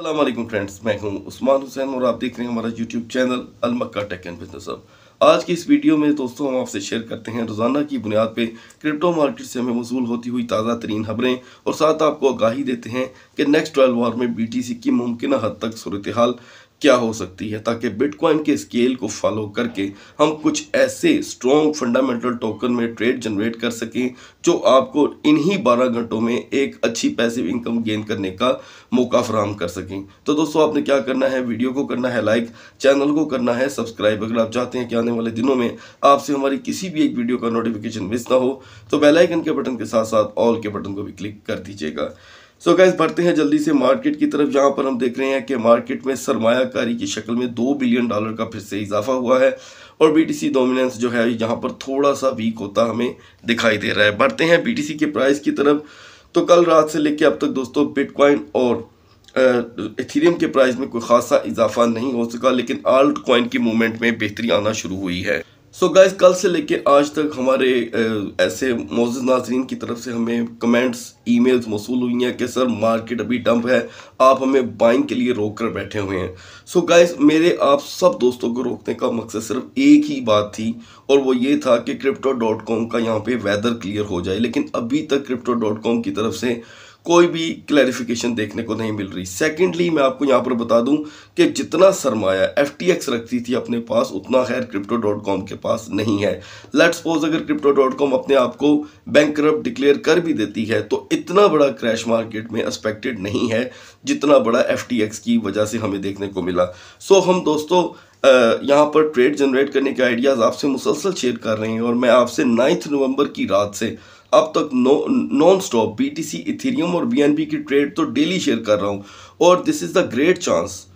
अल्लाम फ्रेंड्स मैं हूं उस्मान हुसैन और आप देख रहे हैं हमारा यूट्यूब चैनल अलमक्का टेक एंड बिजनेस अब आज की इस वीडियो में दोस्तों हम आपसे शेयर करते हैं रोज़ाना की बुनियाद पे क्रिप्टो मार्केट से हमें वसूल होती हुई ताज़ा तरीन खबरें और साथ आपको आगाही देते हैं कि नेक्स्ट ट्वेल्व आवर में बी की मुमकिन हद तक सूरत हाल क्या हो सकती है ताकि बिटकॉइन के स्केल को फॉलो करके हम कुछ ऐसे स्ट्रॉन्ग फंडामेंटल टोकन में ट्रेड जनरेट कर सकें जो आपको इन्हीं 12 घंटों में एक अच्छी पैसिव इनकम गेन करने का मौका फ्राहम कर सकें तो दोस्तों आपने क्या करना है वीडियो को करना है लाइक चैनल को करना है सब्सक्राइब अगर आप चाहते हैं कि आने वाले दिनों में आपसे हमारी किसी भी एक वीडियो का नोटिफिकेशन मिस ना हो तो बेलाइकन के बटन के साथ साथ ऑल के बटन को भी क्लिक कर दीजिएगा सो गैस बढ़ते हैं जल्दी से मार्केट की तरफ जहां पर हम देख रहे हैं कि मार्केट में सरमायाकारी की शक्ल में दो बिलियन डॉलर का फिर से इजाफा हुआ है और बीटीसी डोमिनेंस जो है यहाँ पर थोड़ा सा वीक होता हमें दिखाई दे रहा है बढ़ते हैं बीटीसी के प्राइस की तरफ तो कल रात से लेकर अब तक दोस्तों बिटकॉइन और इथीरियम के प्राइस में कोई खासा इजाफा नहीं हो सका लेकिन आल्ट कॉइन की मूवमेंट में बेहतरी आना शुरू हुई है सो so गाइज कल से लेके आज तक हमारे ऐसे मौजूद नाजरीन की तरफ से हमें कमेंट्स ईमेल्स मौसू हुई हैं कि सर मार्केट अभी डंप है आप हमें बाइंग के लिए रोक कर बैठे हुए हैं सो so गाइज मेरे आप सब दोस्तों को रोकने का मकसद सिर्फ एक ही बात थी और वो ये था कि क्रिप्टो डॉट कॉम का यहाँ पे वेदर क्लियर हो जाए लेकिन अभी तक क्रिप्टो डॉट कॉम की तरफ से कोई भी क्लैरिफिकेशन देखने को नहीं मिल रही सेकेंडली मैं आपको यहाँ पर बता दूँ कि जितना सरमाया एफ रखती थी अपने पास उतना खैर क्रिप्टो डॉट कॉम के पास नहीं है लेट सपोज अगर क्रिप्टो डॉट कॉम अपने आप को बैंक डिक्लेयर कर भी देती है तो इतना बड़ा क्रैश मार्केट में एक्सपेक्टेड नहीं है जितना बड़ा एफ की वजह से हमें देखने को मिला सो so, हम दोस्तों यहाँ पर ट्रेड जनरेट करने के आइडियाज़ आपसे मुसलसल शेयर कर रहे हैं और मैं आपसे नाइन्थ नवंबर की रात से अब तक no non stop B T C Ethereum और बी एन बी की ट्रेड तो डेली शेयर कर रहा हूँ और this is the great chance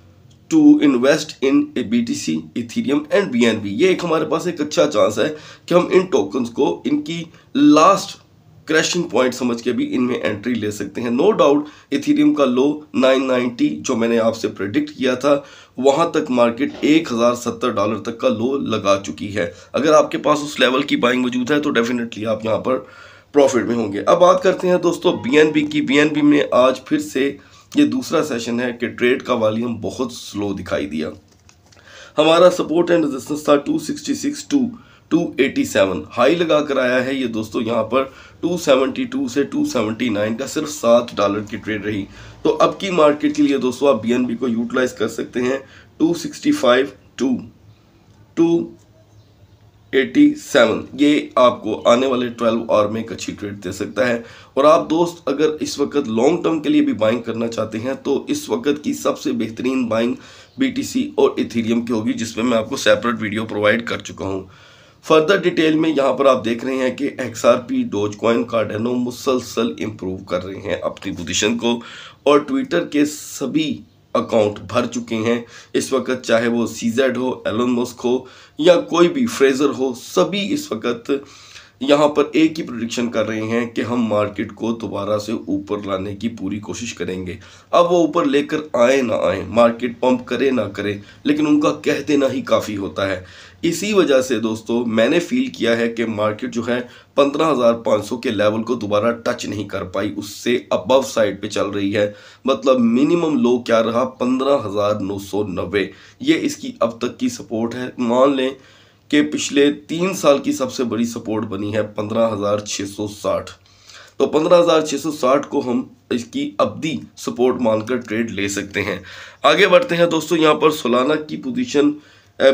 to invest in a B T C Ethereum and B N B ये एक हमारे पास एक अच्छा चांस है कि हम इन टोकन्स को इनकी लास्ट क्रैशिंग पॉइंट समझ के भी इनमें एंट्री ले सकते हैं नो डाउट इथीरियम का लो 990 जो मैंने आपसे प्रेडिक्ट किया था वहाँ तक मार्केट 1070 डॉलर तक का लो लगा चुकी है अगर आपके पास उस लेवल की बाइंग मौजूद है तो डेफिनेटली आप यहाँ पर प्रॉफिट में होंगे अब बात करते हैं दोस्तों बीएनबी की बीएनबी में आज फिर से ये दूसरा सेशन है कि ट्रेड का वॉल्यूम बहुत स्लो दिखाई दिया हमारा सपोर्ट एंड रेजिस्टेंस था 266 टू 287 हाई लगा कर आया है ये दोस्तों यहाँ पर 272 से 279 का सिर्फ सात डॉलर की ट्रेड रही तो अब की मार्केट के लिए दोस्तों आप बीएनबी को यूटिलाइज कर सकते हैं 265 टू टू 87 ये आपको आने वाले 12 आवर में एक अच्छी ट्रेड दे सकता है और आप दोस्त अगर इस वक्त लॉन्ग टर्म के लिए भी बाइंग करना चाहते हैं तो इस वक्त की सबसे बेहतरीन बाइंग बीटीसी और इथीरियम की होगी जिसमें मैं आपको सेपरेट वीडियो प्रोवाइड कर चुका हूँ फर्दर डिटेल में यहाँ पर आप देख रहे हैं कि X R P doge coin Cardano मुसलसल इम्प्रूव कर रहे हैं अपनी पोजिशन को और ट्विटर के सभी अकाउंट भर चुके हैं इस वक्त चाहे वो सीजेड हो एलोन मस्क हो या कोई भी फ्रेजर हो सभी इस वक्त यहाँ पर एक ही प्रोडिक्शन कर रहे हैं कि हम मार्केट को दोबारा से ऊपर लाने की पूरी कोशिश करेंगे अब वो ऊपर लेकर आए ना आए मार्केट पंप करे ना करे लेकिन उनका कह देना ही काफ़ी होता है इसी वजह से दोस्तों मैंने फील किया है कि मार्केट जो है 15,500 के लेवल को दोबारा टच नहीं कर पाई उससे अबव साइड पे चल रही है मतलब मिनिमम लो क्या रहा पंद्रह ये इसकी अब तक की सपोर्ट है मान लें के पिछले तीन साल की सबसे बड़ी सपोर्ट बनी है पंद्रह हज़ार छः सौ साठ तो पंद्रह हज़ार छः सौ साठ को हम इसकी अवधि सपोर्ट मानकर ट्रेड ले सकते हैं आगे बढ़ते हैं दोस्तों यहाँ पर सोलाना की पोजीशन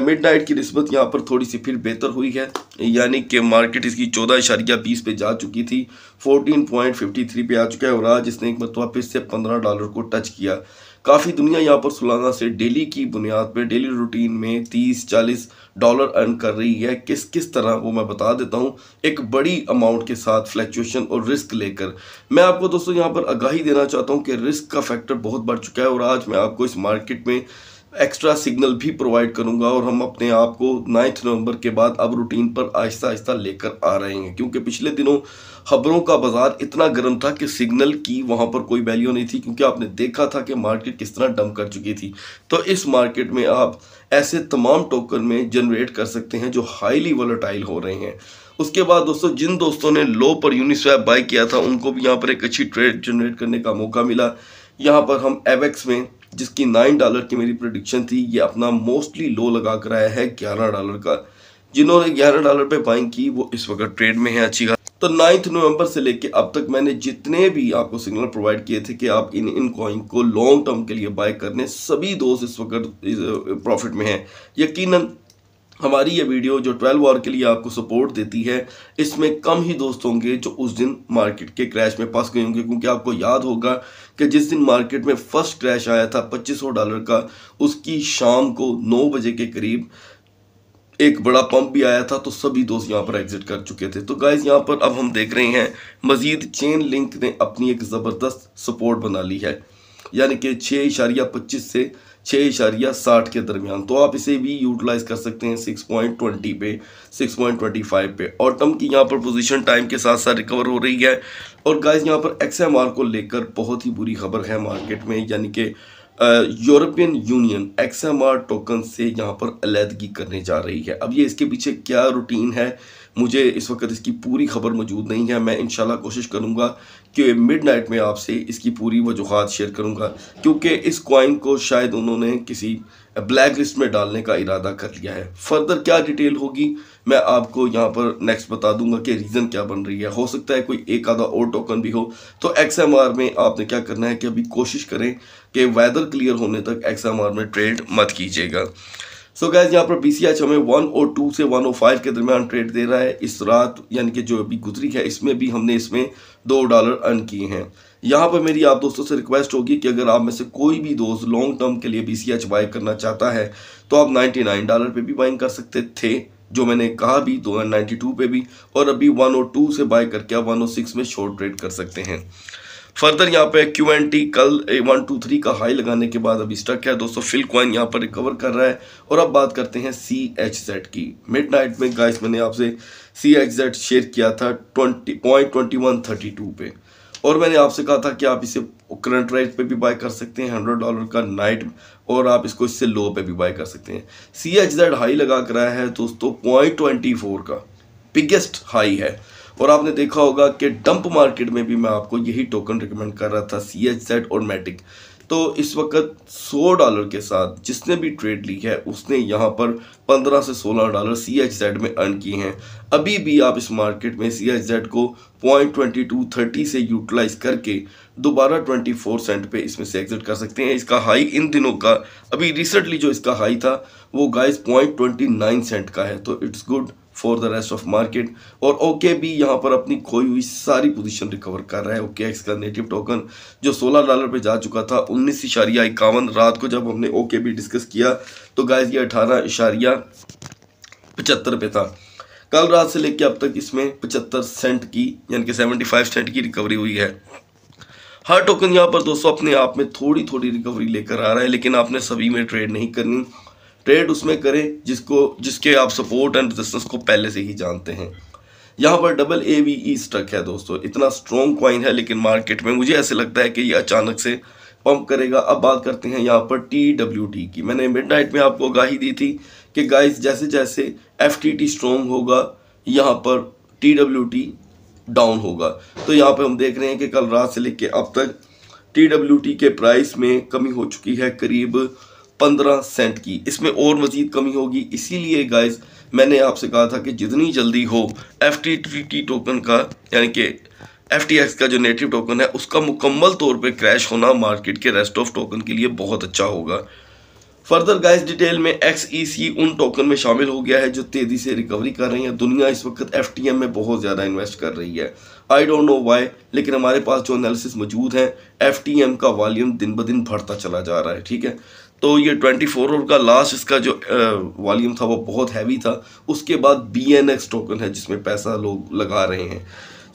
मिड नाइट की नस्बत यहाँ पर थोड़ी सी फिर बेहतर हुई है यानी कि मार्केट इसकी चौदह इशारिया बीस पे जा चुकी थी फोर्टीन पॉइंट फिफ्टी थ्री पे आ चुका है और आज इसने एक मतलब फिर से पंद्रह डॉलर को टच किया काफ़ी दुनिया यहाँ पर सुलाना से डेली की बुनियाद पे डेली रूटीन में तीस चालीस डॉलर अर्न कर रही है किस किस तरह वो मैं बता देता हूँ एक बड़ी अमाउंट के साथ फ्लैक्चुएशन और रिस्क लेकर मैं आपको दोस्तों यहाँ पर आगाही देना चाहता हूँ कि रिस्क का फैक्टर बहुत बढ़ चुका है और आज मैं आपको इस मार्केट में एक्स्ट्रा सिग्नल भी प्रोवाइड करूंगा और हम अपने आप को नाइन्थ नवंबर के बाद अब रूटीन पर आहिस्ता आहिस्ता लेकर आ रहे हैं क्योंकि पिछले दिनों खबरों का बाजार इतना गर्म था कि सिग्नल की वहां पर कोई वैल्यू नहीं थी क्योंकि आपने देखा था कि मार्केट किस तरह डम कर चुकी थी तो इस मार्केट में आप ऐसे तमाम टोकन में जनरेट कर सकते हैं जो हाईली वोलाटाइल हो रहे हैं उसके बाद दोस्तों जिन दोस्तों ने लो पर यूनिस्वैप बाई किया था उनको भी यहाँ पर एक अच्छी ट्रेड जनरेट करने का मौका मिला यहाँ पर हम एवेक्स में जिसकी नाइन डॉलर की मेरी प्रोडिक्शन थी ये अपना मोस्टली लो लगा कर आया है ग्यारह डॉलर का जिन्होंने ग्यारह डॉलर पे बाइंग की वो इस वक्त ट्रेड में है अच्छी खास तो नाइन्थ नवंबर से लेके अब तक मैंने जितने भी आपको सिग्नल प्रोवाइड किए थे कि आप इन इन कॉइन को लॉन्ग टर्म के लिए बाय करने सभी दोस्त इस वक्त प्रॉफिट में हैं यकीनन हमारी ये वीडियो जो 12 आवर के लिए आपको सपोर्ट देती है इसमें कम ही दोस्त होंगे जो उस दिन मार्केट के क्रैश में फंस गए होंगे क्योंकि आपको याद होगा कि जिस दिन मार्केट में फर्स्ट क्रैश आया था 2500 डॉलर का उसकी शाम को 9 बजे के करीब एक बड़ा पंप भी आया था तो सभी दोस्त यहाँ पर एग्जिट कर चुके थे तो गाइज यहाँ पर अब हम देख रहे हैं मजीद चेन लिंक ने अपनी एक ज़बरदस्त सपोर्ट बना ली है यानी कि छः इशारिया पच्चीस से छः इशारिया साठ के दरमियान तो आप इसे भी यूटिलाइज कर सकते हैं सिक्स पॉइंट ट्वेंटी पे सिक्स पॉइंट ट्वेंटी फाइव पे ऑटम की यहाँ पर पोजीशन टाइम के साथ साथ रिकवर हो रही है और गाइस यहाँ पर एक्स को लेकर बहुत ही बुरी खबर है मार्केट में यानी कि यूरोपियन यूनियन एक्स टोकन से यहाँ पर अलीदगी करने जा रही है अब ये इसके पीछे क्या रूटीन है मुझे इस वक्त इसकी पूरी खबर मौजूद नहीं है मैं इन कोशिश करूँगा कि मिड नाइट में आपसे इसकी पूरी वजूहत शेयर करूँगा क्योंकि इस कॉइन को शायद उन्होंने किसी ब्लैक लिस्ट में डालने का इरादा कर लिया है फर्दर क्या डिटेल होगी मैं आपको यहाँ पर नेक्स्ट बता दूंगा कि रीज़न क्या बन रही है हो सकता है कोई एक आधा और टोकन भी हो तो एक्स एम आर में आपने क्या करना है कि अभी कोशिश करें कि वेदर क्लियर होने तक एक्स एम आर में ट्रेड मत कीजिएगा सो so गैस यहाँ पर बी सी एच हमें वन ओ टू से वन ओ फाइव के दरमियान ट्रेड दे रहा है इस रात यानी कि जो अभी गुजरी है इसमें भी हमने इसमें दो डॉलर अर्न किए हैं यहाँ पर मेरी आप दोस्तों से रिक्वेस्ट होगी कि अगर आप में से कोई भी दोस्त लॉन्ग टर्म के लिए बी सी एच बाई करना चाहता है तो आप नाइन्टी नाइन डॉलर पर भी बाइंग कर सकते थे जो मैंने कहा भी दो हज़ार नाइन्टी टू पर भी और अभी वन ओ टू से बाई करके आप वन ओ सिक्स में शॉर्ट ट्रेड कर सकते हैं फर्दर यहाँ पे क्यू एन टी कल वन टू थ्री का हाई लगाने के बाद अभी स्टक है दोस्तों फिल क्वाइन यहाँ पर रिकवर कर रहा है और अब बात करते हैं सी एच जेड की मिड नाइट में गाइस मैंने आपसे सी एच जेड शेयर किया था twenty point twenty one thirty two पे और मैंने आपसे कहा था कि आप इसे करंट रेट पे भी बाय कर सकते हैं हंड्रेड डॉलर का नाइट और आप इसको इससे लो पे भी बाय कर सकते हैं सी एच जेड हाई लगा कर है दोस्तों पॉइंट ट्वेंटी फोर का बिगेस्ट हाई है और आपने देखा होगा कि डंप मार्केट में भी मैं आपको यही टोकन रिकमेंड कर रहा था सी एच सेट और मैटिक तो इस वक्त 100 डॉलर के साथ जिसने भी ट्रेड ली है उसने यहाँ पर 15 से 16 डॉलर सी एच जेड में अर्न किए हैं अभी भी आप इस मार्केट में सी एच जेड को पॉइंट ट्वेंटी टू थर्टी से यूटिलाइज करके दोबारा 24 सेंट पे इसमें से एग्जिट कर सकते हैं इसका हाई इन दिनों का अभी रिसेंटली जो इसका हाई था वो guys point twenty nine cent का है तो it's good for the rest of market और ओके okay भी यहाँ पर अपनी खोई हुई सारी पोजीशन रिकवर कर रहा है ओके एक्स का नेटिव टोकन जो 16 डॉलर पे जा चुका था उन्नीस इशारिया इक्यावन रात को जब हमने ओके भी डिस्कस किया तो गाय ये अठारह इशारिया पचहत्तर पे था कल रात से लेकर अब तक इसमें पचहत्तर सेंट की यानी कि सेवेंटी फाइव सेंट की रिकवरी हुई है हर टोकन यहाँ पर दोस्तों अपने आप में थोड़ी थोड़ी रिकवरी लेकर आ रहा है लेकिन आपने सभी में ट्रेड नहीं करनी ट्रेड उसमें करें जिसको जिसके आप सपोर्ट एंड रेजिस्टेंस को पहले से ही जानते हैं यहाँ पर double A V E struck है दोस्तों इतना स्ट्रॉन्ग क्वाइन है लेकिन मार्केट में मुझे ऐसे लगता है कि ये अचानक से पंप करेगा अब बात करते हैं यहाँ पर टी डब्ल्यू टी की मैंने मिड नाइट में आपको आगाही दी थी कि गाइस जैसे जैसे एफ टी टी स्ट्रॉन्ग होगा यहाँ पर टी डब्ल्यू टी डाउन होगा तो यहाँ पर हम देख रहे हैं कि कल रात से लेकर अब तक टी डब्ल्यू टी के प्राइस में कमी हो चुकी है करीब पंद्रह सेंट की इसमें और मज़ीद कमी होगी इसीलिए गाइस मैंने आपसे कहा था कि जितनी जल्दी हो एफ टी टोकन का यानी कि एफ का जो नेटिव टोकन है उसका मुकम्मल तौर पर क्रैश होना मार्केट के रेस्ट ऑफ टोकन के लिए बहुत अच्छा होगा फर्दर गाइस डिटेल में एक्स e उन टोकन में शामिल हो गया है जो तेज़ी से रिकवरी कर रही है दुनिया इस वक्त एफ में बहुत ज़्यादा इन्वेस्ट कर रही है आई डोंट नो वाई लेकिन हमारे पास जो एनालिसिस मौजूद हैं एफ का वॉल्यूम दिन ब दिन बढ़ता चला जा रहा है ठीक है तो ये 24 और का लास्ट इसका जो वॉल्यूम था वो बहुत हैवी था उसके बाद बी एन एक्स टोकन है जिसमें पैसा लोग लगा रहे हैं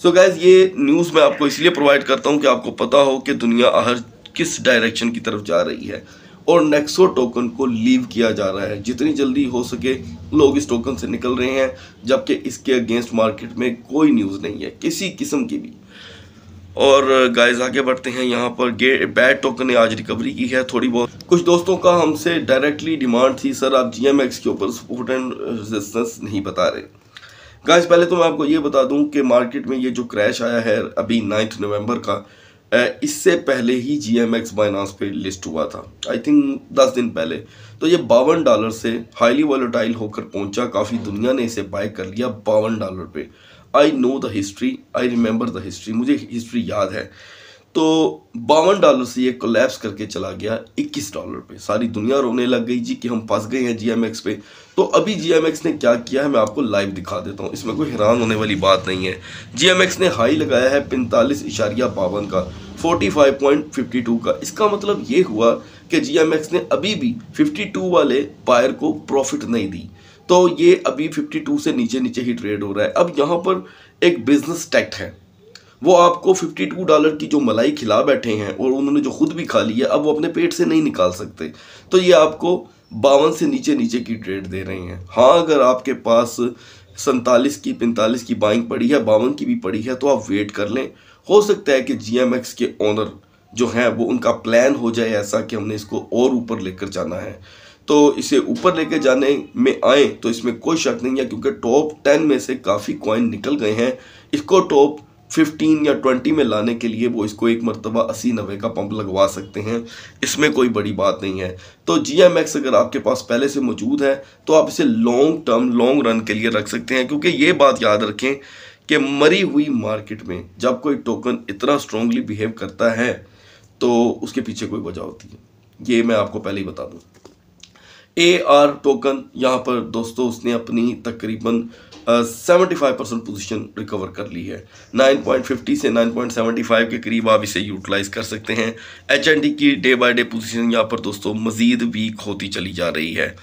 सो so गैज़ ये न्यूज़ मैं आपको इसलिए प्रोवाइड करता हूँ कि आपको पता हो कि दुनिया हर किस डायरेक्शन की तरफ जा रही है और नेक्सो टोकन को लीव किया जा रहा है जितनी जल्दी हो सके लोग इस टोकन से निकल रहे हैं जबकि इसके अगेंस्ट मार्केट में कोई न्यूज़ नहीं है किसी किस्म की भी और गाइस आगे बढ़ते हैं यहाँ पर गे बैड टोकन ने आज रिकवरी की है थोड़ी बहुत कुछ दोस्तों का हमसे डायरेक्टली डिमांड थी सर आप जी के ऊपर सपोर्ट एंड रेजिस्टेंस नहीं बता रहे गाइस पहले तो मैं आपको ये बता दूं कि मार्केट में ये जो क्रैश आया है अभी नाइन्थ नवंबर का इससे पहले ही जी एम एक्स बाइनास पे लिस्ट हुआ था आई थिंक दस दिन पहले तो ये बावन डॉलर से हाईली वॉलोटाइल होकर पहुंचा काफ़ी दुनिया ने इसे बाय कर लिया बावन डॉलर पे I know the history I remember the history मुझे हिस्ट्री याद है तो बावन डॉलर से ये कोलेप्स करके चला गया 21 डॉलर पे सारी दुनिया रोने लग गई जी कि हम फंस गए हैं जीएमएक्स पे तो अभी जीएमएक्स ने क्या किया है मैं आपको लाइव दिखा देता हूँ इसमें कोई हैरान होने वाली बात नहीं है जीएमएक्स ने हाई लगाया है पैंतालीस इशारिया बावन का 45.52 का इसका मतलब ये हुआ कि जी ने अभी भी 52 वाले बायर को प्रॉफिट नहीं दी तो ये अभी 52 से नीचे नीचे ही ट्रेड हो रहा है अब यहाँ पर एक बिजनेस टैक्ट है वो आपको 52 डॉलर की जो मलाई खिला बैठे हैं और उन्होंने जो खुद भी खा ली है अब वो अपने पेट से नहीं निकाल सकते तो ये आपको बावन से नीचे नीचे की ट्रेड दे रहे हैं हाँ अगर आपके पास सैंतालीस की पैंतालीस की बाइंग पड़ी है बावन की भी पड़ी है तो आप वेट कर लें हो सकता है कि जी के ऑनर जो है वो उनका प्लान हो जाए ऐसा कि हमने इसको और ऊपर लेकर जाना है तो इसे ऊपर लेकर जाने में आए तो इसमें कोई शक नहीं है क्योंकि टॉप टेन में से काफ़ी कॉइन निकल गए हैं इसको टॉप फिफ्टीन या ट्वेंटी में लाने के लिए वो इसको एक मरतबा अस्सी नबे का पंप लगवा सकते हैं इसमें कोई बड़ी बात नहीं है तो जी एम एक्स अगर आपके पास पहले से मौजूद है तो आप इसे लॉन्ग टर्म लॉन्ग रन के लिए रख सकते हैं क्योंकि ये बात याद रखें कि मरी हुई मार्केट में जब कोई टोकन इतना स्ट्रॉन्गली बिहेव करता है तो उसके पीछे कोई वजह होती है ये मैं आपको पहले ही बता दूँ ए आर टोकन यहाँ पर दोस्तों उसने अपनी तकरीबन seventy five percent position recover कर ली है नाइन पॉइंट फिफ्टी से नाइन पॉइंट सेवेंटी फाइव के करीब आप इसे यूटिलाइज कर सकते हैं एच एन डी की डे बाई डे पोजिशन यहाँ पर दोस्तों मज़ीद वीक होती चली जा रही है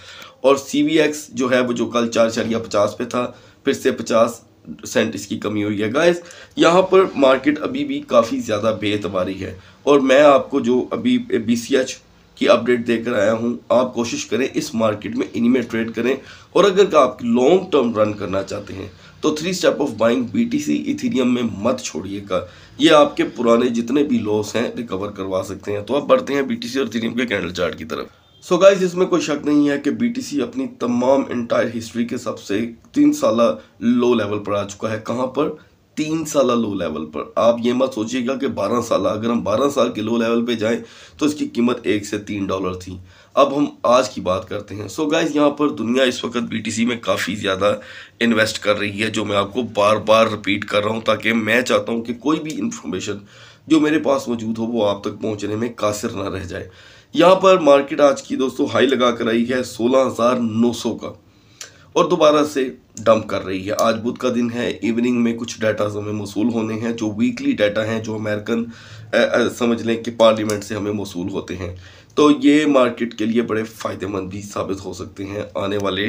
और सी वी एक्स जो है वो जो कल चार या पचास पे था फिर से पचास सेंट इसकी कमी हुई है गाइस यहाँ पर मार्केट अभी भी काफ़ी ज़्यादा बेतबारी है और मैं आपको जो अभी बी की अपडेट देकर आया हूँ आप कोशिश करें इस मार्केट में इन्हीं में ट्रेड करें और अगर आप लॉन्ग टर्म रन करना चाहते हैं तो three step of buying BTC Ethereum में मत छोड़िएगा ये आपके पुराने जितने भी लॉस हैं रिकवर करवा सकते हैं तो आप बढ़ते हैं सी और इथेरियम के कैंडल चार्ट की तरफ सो so गाइस इसमें कोई शक नहीं है कि बीटीसी अपनी तमाम इंटायर हिस्ट्री के सबसे तीन साल लो लेवल पर आ चुका है कहाँ पर तीन साल लो लेवल पर आप ये मत सोचिएगा कि बारह साल अगर हम बारह साल के लो लेवल पे जाएं तो इसकी कीमत एक से तीन डॉलर थी अब हम आज की बात करते हैं सो गाइज यहाँ पर दुनिया इस वक्त बीटीसी में काफ़ी ज़्यादा इन्वेस्ट कर रही है जो मैं आपको बार बार रिपीट कर रहा हूँ ताकि मैं चाहता हूँ कि कोई भी इन्फॉर्मेशन जो मेरे पास मौजूद हो वो आप तक पहुँचने में कासिर ना रह जाए यहाँ पर मार्केट आज की दोस्तों हाई लगा कर आई है सोलह का और दोबारा से डंप कर रही है आज बुध का दिन है इवनिंग में कुछ डाटा हमें मौसू होने हैं जो वीकली डाटा हैं जो अमेरिकन समझ लें कि पार्लियामेंट से हमें मौसू होते हैं तो ये मार्केट के लिए बड़े फ़ायदेमंद भी साबित हो सकते हैं आने वाले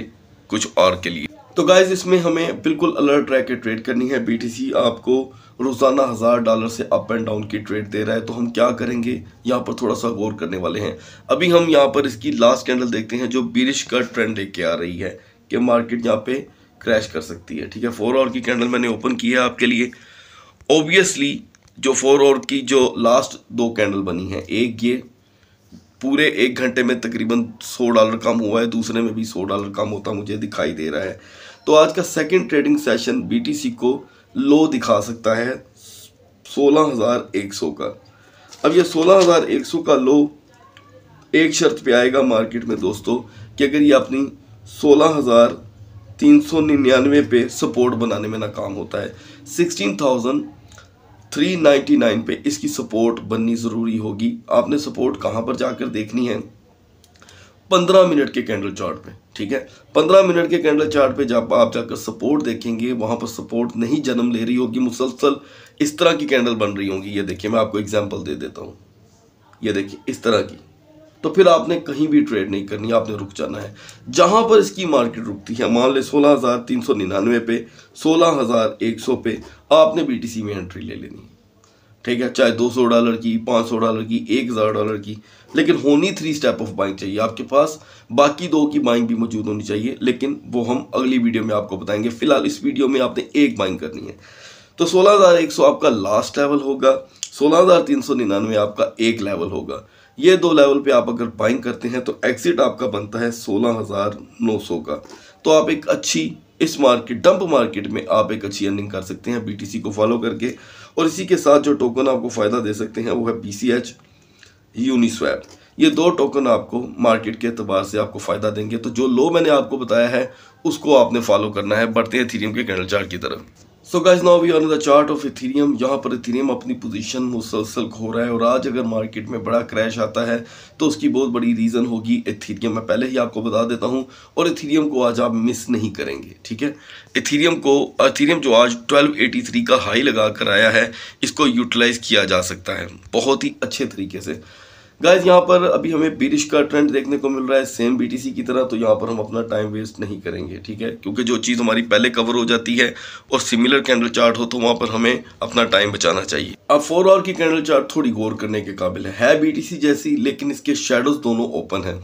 कुछ और के लिए तो गाइज इसमें हमें बिल्कुल अलर्ट रह के ट्रेड करनी है बी आपको रोज़ाना हज़ार डॉलर से अप एंड डाउन की ट्रेड दे रहा है तो हम क्या करेंगे यहाँ पर थोड़ा सा गौर करने वाले हैं अभी हम यहाँ पर इसकी लास्ट कैंडल देखते हैं जो बिरिश का ट्रेंड लेके आ रही है कि मार्केट यहाँ पे क्रैश कर सकती है ठीक है फोर आवर की कैंडल मैंने ओपन की है आपके लिए ओबियसली जो फोर आवर की जो लास्ट दो कैंडल बनी है एक ये पूरे एक घंटे में तकरीबन सौ डॉलर कम हुआ है दूसरे में भी सौ डॉलर कम होता मुझे दिखाई दे रहा है तो आज का सेकेंड ट्रेडिंग सेशन बी को लो दिखा सकता है सोलह का अब ये 16,100 का लो एक शर्त पे आएगा मार्केट में दोस्तों कि अगर ये अपनी सोलह हज़ार तीन सौ निन्यानवे पे सपोर्ट बनाने में नाकाम होता है sixteen thousand three ninety nine पे इसकी सपोर्ट बननी ज़रूरी होगी आपने सपोर्ट कहाँ पर जाकर देखनी है पंद्रह मिनट के कैंडल चार्ट पे ठीक है पंद्रह मिनट के कैंडल चार्ट पे जब आप जाकर सपोर्ट देखेंगे वहाँ पर सपोर्ट नहीं जन्म ले रही होगी मुसलसल इस तरह की कैंडल बन रही होंगी ये देखिए मैं आपको एग्जाम्पल दे देता हूँ ये देखिए इस तरह की तो फिर आपने कहीं भी ट्रेड नहीं करनी आपने रुक जाना है जहाँ पर इसकी मार्केट रुकती है मान लें सोलह हज़ार तीन सौ निन्यानवे पे सोलह हज़ार एक सौ पे आपने बीटीसी में एंट्री ले लेनी ठीक है चाहे दो सौ डॉलर की पाँच सौ डॉलर की एक हज़ार डॉलर की लेकिन होनी थ्री स्टेप ऑफ बाइंग चाहिए आपके पास बाकी दो की बाइंग भी मौजूद होनी चाहिए लेकिन वो हम अगली वीडियो में आपको बताएंगे फिलहाल इस वीडियो में आपने एक बाइंग करनी है तो 16100 आपका लास्ट लेवल होगा निन्यानवे आपका एक लेवल होगा ये दो लेवल पे आप अगर बाइंग करते हैं तो एग्जिट आपका बनता है सोलह हज़ार नौ सौ का तो आप एक अच्छी इस मार्केट डंप मार्केट में आप एक अच्छी अर्निंग कर सकते हैं बीटीसी को फॉलो करके और इसी के साथ जो टोकन आपको फ़ायदा दे सकते हैं वो है बी सी एच यूनिस्वैप ये दो टोकन आपको मार्केट के अतबार से आपको फ़ायदा देंगे तो जो लो मैंने आपको बताया है उसको आपने फॉलो करना है बढ़ते हैं थीरियम के कैंडल चार्ट की तरफ so guys now we on the chart of Ethereum यहाँ पर इथेरियम अपनी पोजीशन मुसलसल खो रहा है और आज अगर मार्केट में बड़ा क्रैश आता है तो उसकी बहुत बड़ी रीज़न होगी इथेरियम मैं पहले ही आपको बता देता हूँ और इथेरियम को आज आप मिस नहीं करेंगे ठीक है इथेरियम को इथेरियम जो आज 1283 का हाई लगा कर आया है इसको यूटिलाइज़ किया जा सकता है बहुत ही अच्छे तरीके से गाइज यहाँ पर अभी हमें बिरिश का ट्रेंड देखने को मिल रहा है सेम सी की तरह तो यहाँ पर हम अपना टाइम वेस्ट नहीं करेंगे ठीक है क्योंकि जो चीज़ हमारी पहले कवर हो जाती है और सिमिलर कैंडल चार्ट हो तो वहाँ पर हमें अपना टाइम बचाना चाहिए अब फोर आवर की कैंडल चार्ट थोड़ी गौर करने के काबिल है, है सी जैसी लेकिन इसके शेडोज दोनों ओपन है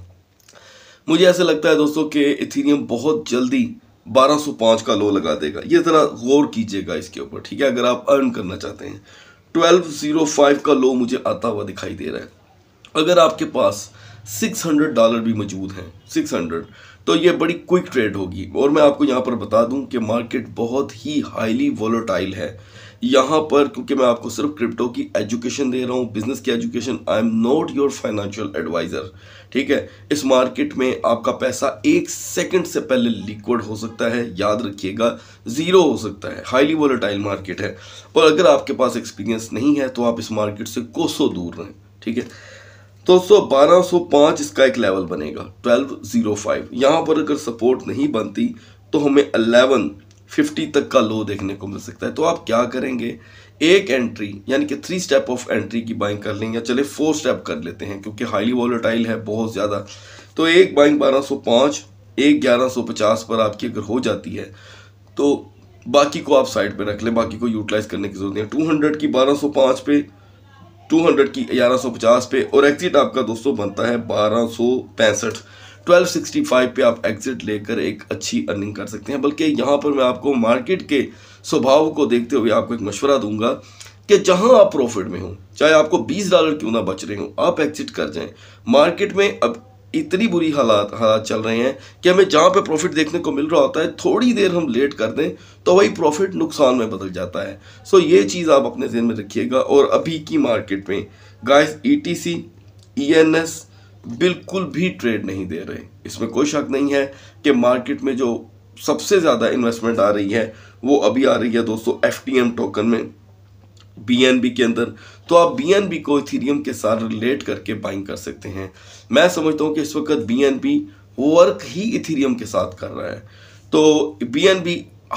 मुझे ऐसा लगता है दोस्तों कि इथीरियम बहुत जल्दी 1205 का लो लगा देगा ये ज़रा गौर कीजिएगा इसके ऊपर ठीक है अगर आप अर्न करना चाहते हैं 1205 का लो मुझे आता हुआ दिखाई दे रहा है अगर आपके पास सिक्स हंड्रेड डॉलर भी मौजूद हैं सिक्स हंड्रेड तो ये बड़ी क्विक ट्रेड होगी और मैं आपको यहाँ पर बता दूँ कि मार्केट बहुत ही हाईली वोलोटाइल है यहाँ पर क्योंकि मैं आपको सिर्फ क्रिप्टो की एजुकेशन दे रहा हूँ बिजनेस की education I am not your financial adviser ठीक है इस मार्केट में आपका पैसा एक सेकंड से पहले लिक्विड हो सकता है याद रखिएगा ज़ीरो हो सकता है हाईली वोलेटाइल मार्केट है पर अगर आपके पास एक्सपीरियंस नहीं है तो आप इस मार्केट से कोसों दूर रहें ठीक है तो सौ बारह सौ पाँच इसका एक लेवल बनेगा ट्वेल्व ज़ीरो फाइव यहाँ पर अगर सपोर्ट नहीं बनती तो हमें अलेवन फिफ्टी तक का लो देखने को मिल सकता है तो आप क्या करेंगे एक एंट्री यानी कि थ्री स्टेप ऑफ एंट्री की बाइंग कर लेंगे या चले फोर स्टेप कर लेते हैं क्योंकि हाईली वॉलोटाइल है बहुत ज़्यादा तो एक बाइंग बारह सौ पाँच एक ग्यारह सौ पचास पर आपकी अगर हो जाती है तो बाकी को आप साइड पे रख लें बाकी को यूटिलाइज करने की जरूरत नहीं है टू हंड्रेड की बारह सौ पाँच पे 200 की 1150 पे और एग्जिट आपका दोस्तों बनता है बारह सौ पैंसठ 1265 पे आप एग्जिट लेकर एक अच्छी अर्निंग कर सकते हैं बल्कि यहाँ पर मैं आपको मार्केट के स्वभाव को देखते हुए आपको एक मशवरा दूंगा कि जहाँ आप प्रॉफिट में हों चाहे आपको 20 डॉलर क्यों ना बच रहे हो आप एग्जिट कर जाएं मार्केट में अब इतनी बुरी हालात हालात चल रहे हैं कि हमें जहाँ पे प्रॉफिट देखने को मिल रहा होता है थोड़ी देर हम लेट कर दें तो वही प्रॉफिट नुकसान में बदल जाता है सो ये चीज़ आप अपने जहन में रखिएगा और अभी की मार्केट में गाइस ईटीसी ईएनएस बिल्कुल भी ट्रेड नहीं दे रहे इसमें कोई शक नहीं है कि मार्केट में जो सबसे ज़्यादा इन्वेस्टमेंट आ रही है वो अभी आ रही है दोस्तों एफ टोकन में बी के अंदर तो आप बी को इथीरियम के साथ रिलेट करके बाइंग कर सकते हैं मैं समझता हूँ कि इस वक्त बी वर्क ही इथीरियम के साथ कर रहा है तो बी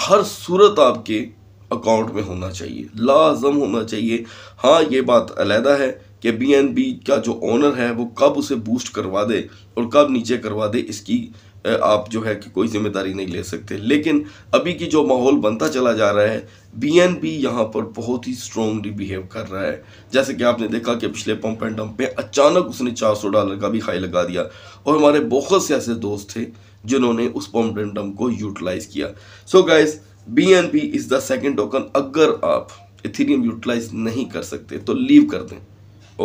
हर सूरत आपके अकाउंट में होना चाहिए लाजम होना चाहिए हाँ ये बात अलहदा है कि बी का जो ओनर है वो कब उसे बूस्ट करवा दे और कब नीचे करवा दे इसकी आप जो है कि कोई जिम्मेदारी नहीं ले सकते लेकिन अभी की जो माहौल बनता चला जा रहा है बी एन बी यहाँ पर बहुत ही स्ट्रॉन्गली बिहेव कर रहा है जैसे कि आपने देखा कि पिछले पंप एंड डंप पे अचानक उसने 400 डॉलर का भी हाई लगा दिया और हमारे बहुत से ऐसे दोस्त थे जिन्होंने उस पंप एंड डंप को यूटिलाइज़ किया so guys B N B is the second token अगर आप इथीरियम यूटिलाइज नहीं कर सकते तो लीव कर दें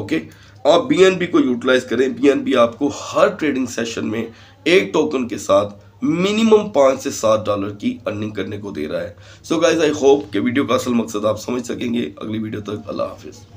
ओके आप बी को यूटिलाइज करें बी आपको हर ट्रेडिंग सेशन में एक टोकन के साथ मिनिमम पाँच से सात डॉलर की अर्निंग करने को दे रहा है सो गाइज आई होप कि वीडियो का असल मकसद आप समझ सकेंगे अगली वीडियो तक अल्लाह हाफिज़